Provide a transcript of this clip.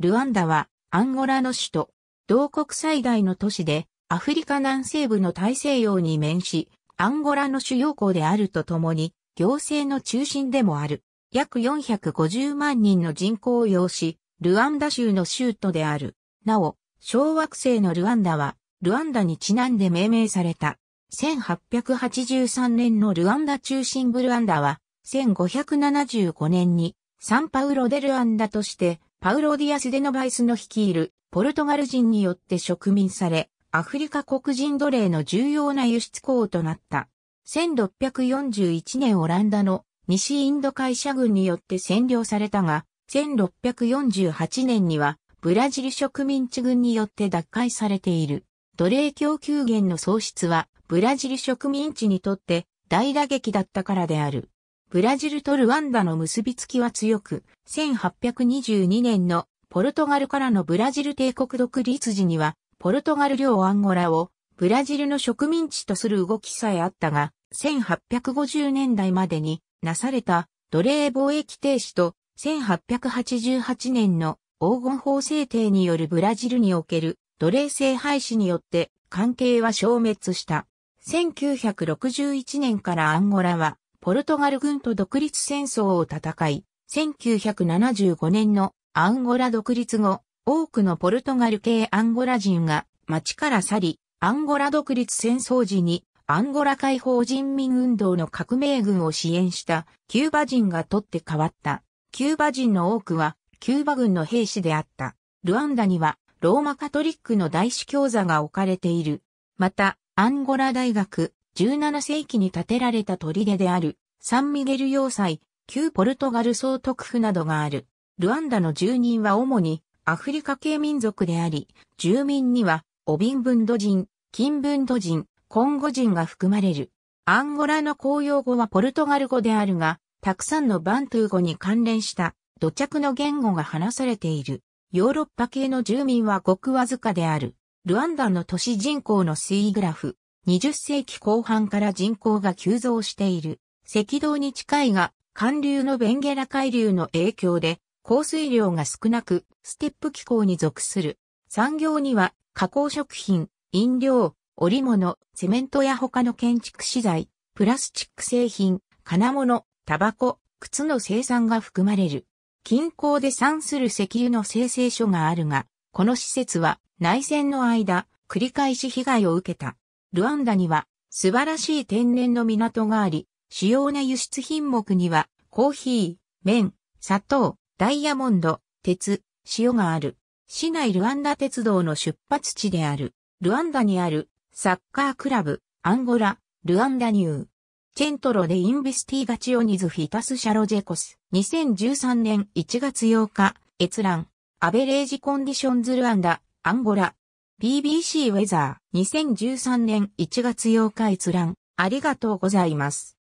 ルワンダはアンゴラの首都、同国最大の都市で、アフリカ南西部の大西洋に面し、アンゴラの主要港であるとともに、行政の中心でもある。約450万人の人口を要し、ルワンダ州の州都である。なお、小惑星のルワンダは、ルワンダにちなんで命名された。1883年のルワンダ中心部ルワンダは、1575年にサンパウロでルワンダとしてパウロ・ディアス・デノバイスの率いるポルトガル人によって植民され、アフリカ黒人奴隷の重要な輸出港となった。1641年オランダの西インド会社軍によって占領されたが、1648年にはブラジル植民地軍によって奪回されている。奴隷供給源の喪失はブラジル植民地にとって大打撃だったからである。ブラジルとルワンダの結びつきは強く、1822年のポルトガルからのブラジル帝国独立時には、ポルトガル領アンゴラをブラジルの植民地とする動きさえあったが、1850年代までになされた奴隷貿易停止と1888年の黄金法制定によるブラジルにおける奴隷制廃止によって関係は消滅した。1961年からアンゴラはポルトガル軍と独立戦争を戦い、1975年のアンゴラ独立後、多くのポルトガル系アンゴラ人が町から去り、アンゴラ独立戦争時にアンゴラ解放人民運動の革命軍を支援したキューバ人が取って変わった。キューバ人の多くはキューバ軍の兵士であった。ルワンダにはローマカトリックの大司教座が置かれている。また、アンゴラ大学、17世紀に建てられた砦である、サンミゲル要塞、旧ポルトガル総督府などがある。ルワンダの住人は主にアフリカ系民族であり、住民にはオビンブンド人、キンブンド人、コンゴ人が含まれる。アンゴラの公用語はポルトガル語であるが、たくさんのバントゥー語に関連した土着の言語が話されている。ヨーロッパ系の住民はごくわずかである。ルワンダの都市人口の推移グラフ。20世紀後半から人口が急増している。赤道に近いが、寒流のベンゲラ海流の影響で、降水量が少なく、ステップ気候に属する。産業には、加工食品、飲料、織物、セメントや他の建築資材、プラスチック製品、金物、タバコ、靴の生産が含まれる。近郊で産する石油の生成所があるが、この施設は内戦の間、繰り返し被害を受けた。ルアンダには素晴らしい天然の港があり、主要な輸出品目にはコーヒー、麺、砂糖、ダイヤモンド、鉄、塩がある。市内ルアンダ鉄道の出発地である。ルアンダにあるサッカークラブ、アンゴラ、ルアンダニュー。チェントロでインビスティガチオニズフィタスシャロジェコス。2013年1月8日、閲覧。アベレージコンディションズルアンダ、アンゴラ、BBC ウェザー2013年1月8日閲覧ありがとうございます。